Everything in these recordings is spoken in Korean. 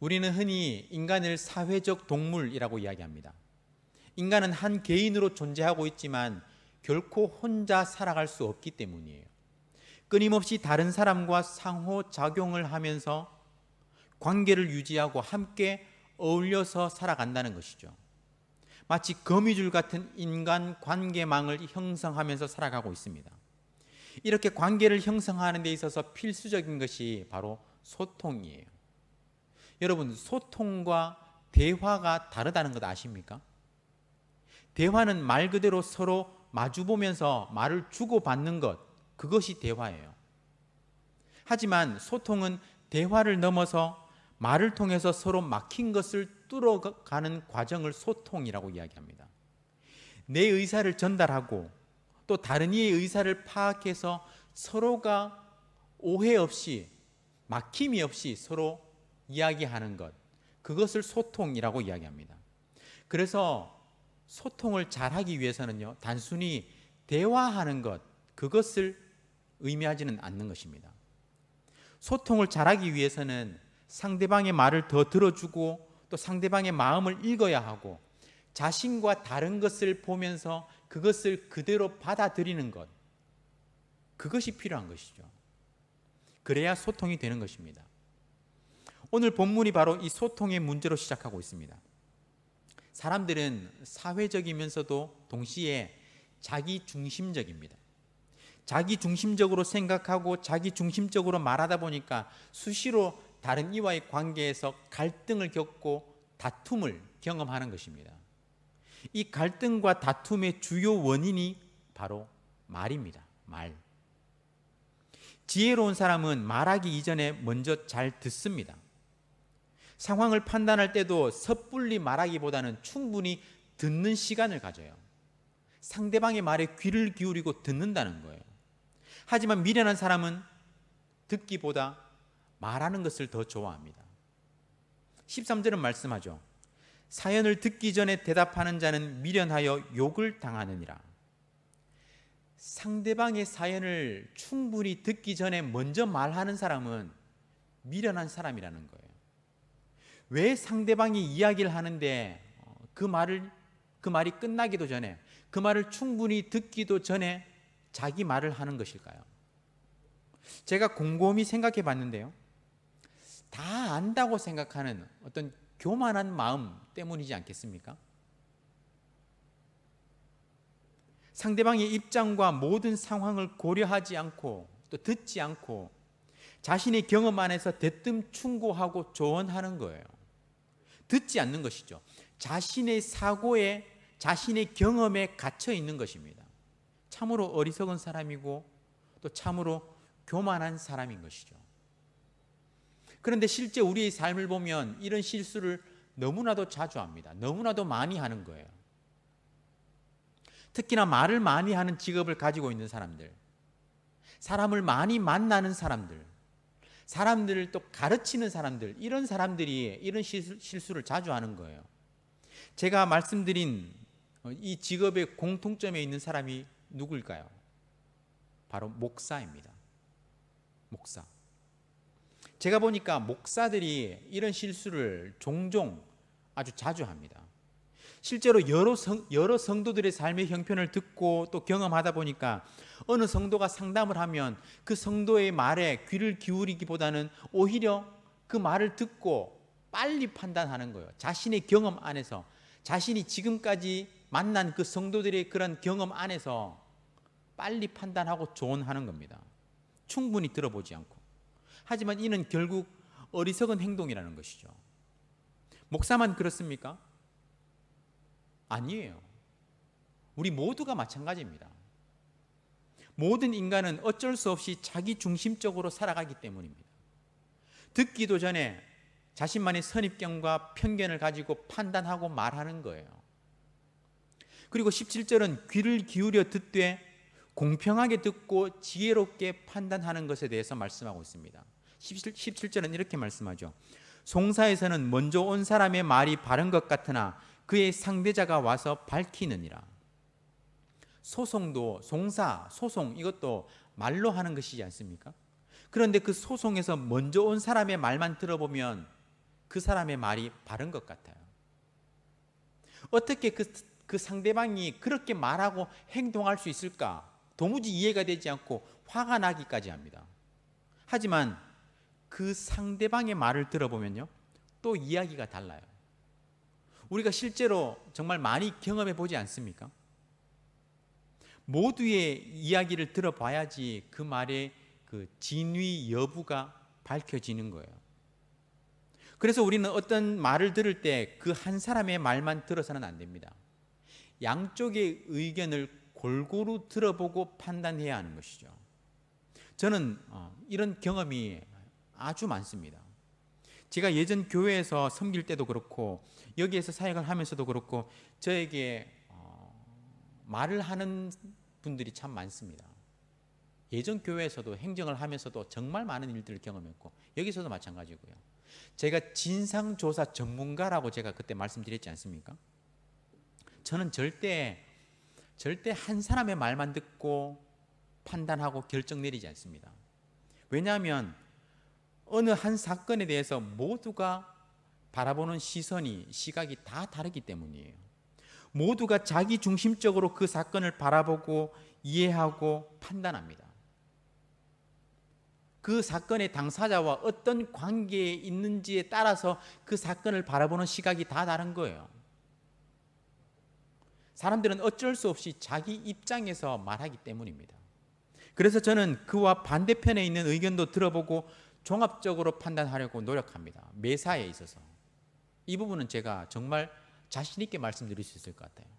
우리는 흔히 인간을 사회적 동물이라고 이야기합니다. 인간은 한 개인으로 존재하고 있지만 결코 혼자 살아갈 수 없기 때문이에요. 끊임없이 다른 사람과 상호작용을 하면서 관계를 유지하고 함께 어울려서 살아간다는 것이죠. 마치 거미줄 같은 인간 관계망을 형성하면서 살아가고 있습니다. 이렇게 관계를 형성하는 데 있어서 필수적인 것이 바로 소통이에요. 여러분 소통과 대화가 다르다는 것 아십니까? 대화는 말 그대로 서로 마주보면서 말을 주고받는 것 그것이 대화예요. 하지만 소통은 대화를 넘어서 말을 통해서 서로 막힌 것을 뚫어가는 과정을 소통이라고 이야기합니다. 내 의사를 전달하고 또 다른 이의 의사를 파악해서 서로가 오해 없이 막힘이 없이 서로 이야기하는 것, 그것을 소통이라고 이야기합니다. 그래서 소통을 잘하기 위해서는요, 단순히 대화하는 것, 그것을 의미하지는 않는 것입니다. 소통을 잘하기 위해서는 상대방의 말을 더 들어주고 또 상대방의 마음을 읽어야 하고 자신과 다른 것을 보면서 그것을 그대로 받아들이는 것, 그것이 필요한 것이죠. 그래야 소통이 되는 것입니다. 오늘 본문이 바로 이 소통의 문제로 시작하고 있습니다. 사람들은 사회적이면서도 동시에 자기 중심적입니다. 자기 중심적으로 생각하고 자기 중심적으로 말하다 보니까 수시로 다른 이와의 관계에서 갈등을 겪고 다툼을 경험하는 것입니다. 이 갈등과 다툼의 주요 원인이 바로 말입니다. 말. 지혜로운 사람은 말하기 이전에 먼저 잘 듣습니다. 상황을 판단할 때도 섣불리 말하기보다는 충분히 듣는 시간을 가져요. 상대방의 말에 귀를 기울이고 듣는다는 거예요. 하지만 미련한 사람은 듣기보다 말하는 것을 더 좋아합니다. 13절은 말씀하죠. 사연을 듣기 전에 대답하는 자는 미련하여 욕을 당하느니라. 상대방의 사연을 충분히 듣기 전에 먼저 말하는 사람은 미련한 사람이라는 거예요. 왜 상대방이 이야기를 하는데 어, 그 말을 그 말이 끝나기도 전에 그 말을 충분히 듣기도 전에 자기 말을 하는 것일까요? 제가 곰곰이 생각해 봤는데요. 다 안다고 생각하는 어떤 교만한 마음 때문이지 않겠습니까? 상대방의 입장과 모든 상황을 고려하지 않고 또 듣지 않고 자신의 경험 안에서 대뜸 충고하고 조언하는 거예요. 듣지 않는 것이죠. 자신의 사고에 자신의 경험에 갇혀 있는 것입니다. 참으로 어리석은 사람이고 또 참으로 교만한 사람인 것이죠. 그런데 실제 우리의 삶을 보면 이런 실수를 너무나도 자주 합니다. 너무나도 많이 하는 거예요. 특히나 말을 많이 하는 직업을 가지고 있는 사람들, 사람을 많이 만나는 사람들, 사람들을 또 가르치는 사람들, 이런 사람들이 이런 실수, 를 자주 하는 거예요. 제가 말씀드린 어, 이 직업의 공통점에 있는 사람이 누굴까요? 바로 목사입니다. 목사. 제가 보니까 목사들이 이런 실수를 종종 아주 자주 합니다. 실제로 여러, 성, 여러 성도들의 삶의 형편을 듣고 또 경험하다 보니까 어느 성도가 상담을 하면 그 성도의 말에 귀를 기울이기보다는 오히려 그 말을 듣고 빨리 판단하는 거예요. 자신의 경험 안에서 자신이 지금까지 만난 그 성도들의 그런 경험 안에서 빨리 판단하고 조언하는 겁니다. 충분히 들어보지 않고. 하지만 이는 결국 어리석은 행동이라는 것이죠. 목사만 그렇습니까? 아니에요. 우리 모두가 마찬가지입니다. 모든 인간은 어쩔 수 없이 자기 중심적으로 살아가기 때문입니다. 듣기도 전에 자신만의 선입견과 편견을 가지고 판단하고 말하는 거예요. 그리고 17절은 귀를 기울여 듣되 공평하게 듣고 지혜롭게 판단하는 것에 대해서 말씀하고 있습니다. 17, 절은 이렇게 말씀하죠. 송사에서는 먼저 온 사람의 말이 바른 것 같으나 그의 상대자가 와서 밝히느니라. 소송도 송사, 소송 이것도 말로 하는 것이지 않습니까? 그런데 그 소송에서 먼저 온 사람의 말만 들어보면 그 사람의 말이 바른 것 같아요. 어떻게 그, 그 상대방이 그렇게 말하고 행동할 수 있을까? 도무지 이해가 되지 않고 화가 나기까지 합니다. 하지만 그 상대방의 말을 들어보면요. 또 이야기가 달라요. 우리가 실제로 정말 많이 경험해 보지 않습니까? 모두의 이야기를 들어봐야지 그 말의 그 진위 여부가 밝혀지는 거예요. 그래서 우리는 어떤 말을 들을 때 그 한 사람의 말만 들어서는 안 됩니다. 양쪽의 의견을 골고루 들어보고 판단해야 하는 것이죠. 저는 어, 이런 경험이 아주 많습니다. 제가 예전 교회에서 섬길 때도 그렇고 여기에서 사역을 하면서도 그렇고 저에게 어, 말을 하는 분들이 참 많습니다. 예전 교회에서도 행정을 하면서도 정말 많은 일들을 경험했고 여기서도 마찬가지고요. 제가 진상조사 전문가라고 제가 그때 말씀드렸지 않습니까? 저는 절대 절대 한 사람의 말만 듣고 판단하고 결정 내리지 않습니다. 왜냐하면 어느 한 사건에 대해서 모두가 바라보는 시선이 시각이 다 다르기 때문이에요. 모두가 자기 중심적으로 그 사건을 바라보고 이해하고 판단합니다. 그 사건의 당사자와 어떤 관계에 있는지에 따라서 그 사건을 바라보는 시각이 다 다른 거예요. 사람들은 어쩔 수 없이 자기 입장에서 말하기 때문입니다. 그래서 저는 그와 반대편에 있는 의견도 들어보고 종합적으로 판단하려고 노력합니다. 매사에 있어서. 이 부분은 제가 정말 자신 있게 말씀드릴 수 있을 것 같아요.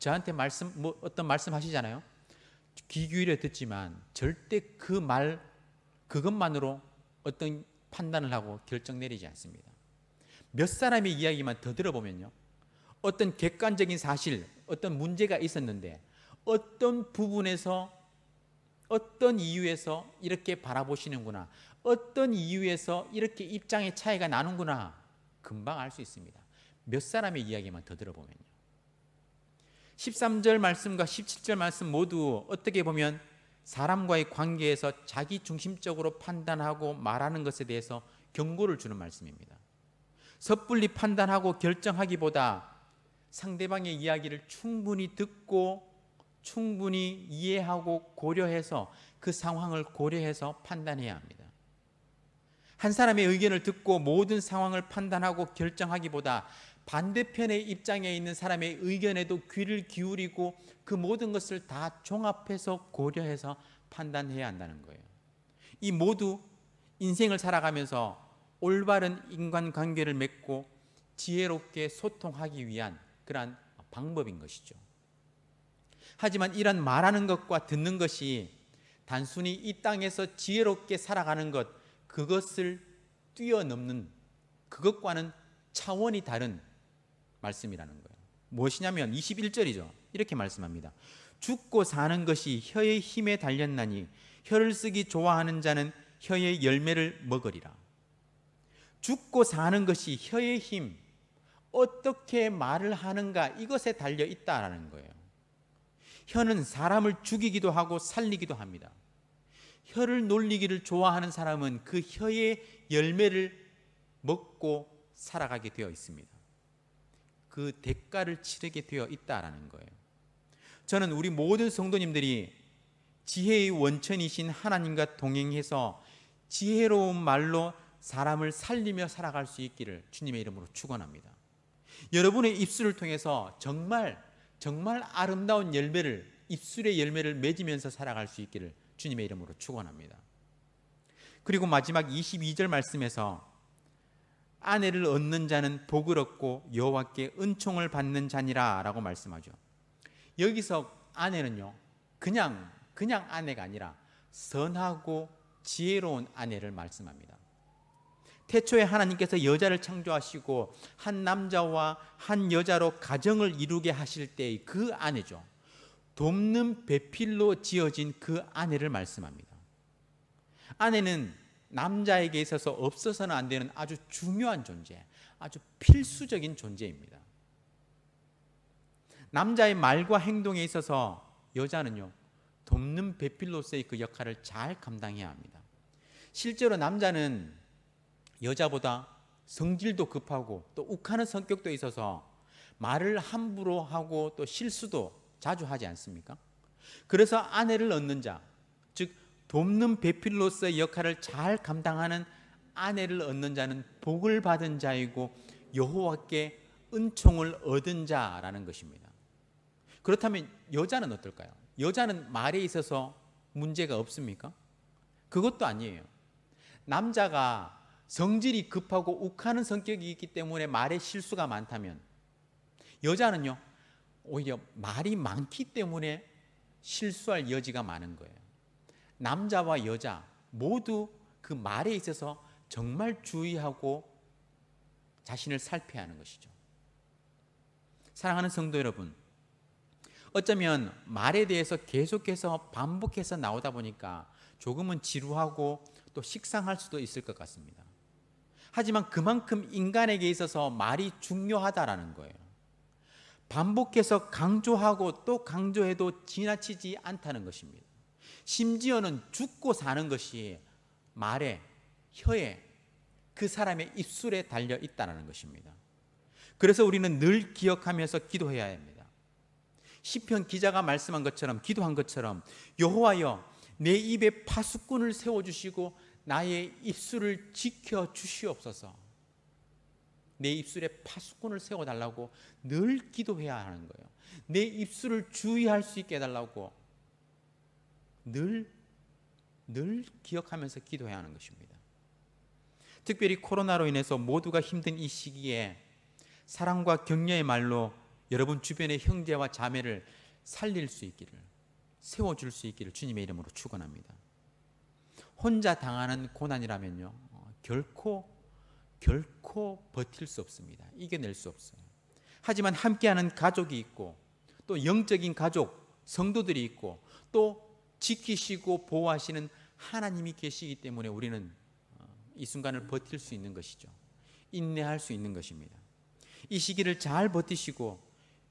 저한테 말씀 뭐 어떤 말씀 하시잖아요. 귀 기울여 듣지만 절대 그 말 그것만으로 어떤 판단을 하고 결정 내리지 않습니다. 몇 사람의 이야기만 더 들어보면요. 어떤 객관적인 사실, 어떤 문제가 있었는데 어떤 부분에서 어떤 이유에서 이렇게 바라보시는구나. 어떤 이유에서 이렇게 입장의 차이가 나는구나. 금방 알 수 있습니다. 몇 사람의 이야기만 더 들어보면요. 13절 말씀과 17절 말씀 모두 어떻게 보면 사람과의 관계에서 자기 중심적으로 판단하고 말하는 것에 대해서 경고를 주는 말씀입니다. 섣불리 판단하고 결정하기보다 상대방의 이야기를 충분히 듣고 충분히 이해하고 고려해서 그 상황을 고려해서 판단해야 합니다. 한 사람의 의견을 듣고 모든 상황을 판단하고 결정하기보다 반대편의 입장에 있는 사람의 의견에도 귀를 기울이고 그 모든 것을 다 종합해서 고려해서 판단해야 한다는 거예요. 이 모두 인생을 살아가면서 올바른 인간관계를 맺고 지혜롭게 소통하기 위한 그러한 방법인 것이죠. 하지만 이런 말하는 것과 듣는 것이 단순히 이 땅에서 지혜롭게 살아가는 것 그것을 뛰어넘는 그것과는 차원이 다른 말씀이라는 거예요. 무엇이냐면 21절이죠. 이렇게 말씀합니다. 죽고 사는 것이 혀의 힘에 달렸나니 혀를 쓰기 좋아하는 자는 혀의 열매를 먹으리라. 죽고 사는 것이 혀의 힘 어떻게 말을 하는가 이것에 달려 있다라는 거예요. 혀는 사람을 죽이기도 하고 살리기도 합니다. 혀를 놀리기를 좋아하는 사람은 그 혀의 열매를 먹고 살아가게 되어 있습니다. 그 대가를 치르게 되어 있다라는 거예요. 저는 우리 모든 성도님들이 지혜의 원천이신 하나님과 동행해서 지혜로운 말로 사람을 살리며 살아갈 수 있기를 주님의 이름으로 축원합니다. 여러분의 입술을 통해서 정말 정말 아름다운 열매를 입술의 열매를 맺으면서 살아갈 수 있기를 주님의 이름으로 축원합니다. 그리고 마지막 22절 말씀에서 아내를 얻는 자는 복을 얻고 여호와께 은총을 받는 자니라라고 말씀하죠. 여기서 아내는요. 그냥 그냥 아내가 아니라 선하고 지혜로운 아내를 말씀합니다. 태초에 하나님께서 여자를 창조하시고 한 남자와 한 여자로 가정을 이루게 하실 때의 그 아내죠. 돕는 배필로 지어진 그 아내를 말씀합니다. 아내는 남자에게 있어서 없어서는 안 되는 아주 중요한 존재, 아주 필수적인 존재입니다. 남자의 말과 행동에 있어서 여자는요, 돕는 배필로서의 그 역할을 잘 감당해야 합니다. 실제로 남자는 여자보다 성질도 급하고 또 욱하는 성격도 있어서 말을 함부로 하고 또 실수도 자주 하지 않습니까? 그래서 아내를 얻는 자, 즉 돕는 배필로서의 역할을 잘 감당하는 아내를 얻는 자는 복을 받은 자이고 여호와께 은총을 얻은 자라는 것입니다. 그렇다면 여자는 어떨까요? 여자는 말에 있어서 문제가 없습니까? 그것도 아니에요. 남자가 성질이 급하고 욱하는 성격이 있기 때문에 말에 실수가 많다면 여자는요 오히려 말이 많기 때문에 실수할 여지가 많은 거예요. 남자와 여자 모두 그 말에 있어서 정말 주의하고 자신을 살펴야 하는 것이죠. 사랑하는 성도 여러분, 어쩌면 말에 대해서 계속해서 반복해서 나오다 보니까 조금은 지루하고 또 식상할 수도 있을 것 같습니다. 하지만 그만큼 인간에게 있어서 말이 중요하다라는 거예요. 반복해서 강조하고 또 강조해도 지나치지 않다는 것입니다. 심지어는 죽고 사는 것이 말에, 혀에, 그 사람의 입술에 달려 있다는 것입니다. 그래서 우리는 늘 기억하면서 기도해야 합니다. 시편 기자가 말씀한 것처럼 기도한 것처럼 여호와여 내 입에 파수꾼을 세워 주시고 나의 입술을 지켜 주시옵소서. 내 입술에 파수꾼을 세워 달라고 늘 기도해야 하는 거예요. 내 입술을 주의할 수 있게 해 달라고 늘 늘 기억하면서 기도해야 하는 것입니다. 특별히 코로나로 인해서 모두가 힘든 이 시기에 사랑과 격려의 말로 여러분 주변의 형제와 자매를 살릴 수 있기를 세워줄 수 있기를 주님의 이름으로 축원합니다. 혼자 당하는 고난이라면요. 어, 결코 결코 버틸 수 없습니다. 이겨낼 수 없어요. 하지만 함께하는 가족이 있고 또 영적인 가족, 성도들이 있고 또 지키시고 보호하시는 하나님이 계시기 때문에 우리는 어, 이 순간을 버틸 수 있는 것이죠. 인내할 수 있는 것입니다. 이 시기를 잘 버티시고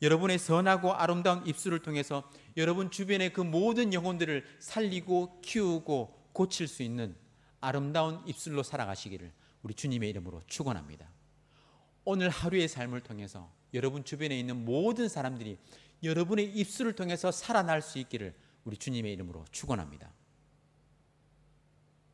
여러분의 선하고 아름다운 입술을 통해서 여러분 주변의 그 모든 영혼들을 살리고 키우고 고칠 수 있는 아름다운 입술로 살아가시기를 우리 주님의 이름으로 축원합니다. 오늘 하루의 삶을 통해서 여러분 주변에 있는 모든 사람들이 여러분의 입술을 통해서 살아날 수 있기를 우리 주님의 이름으로 축원합니다.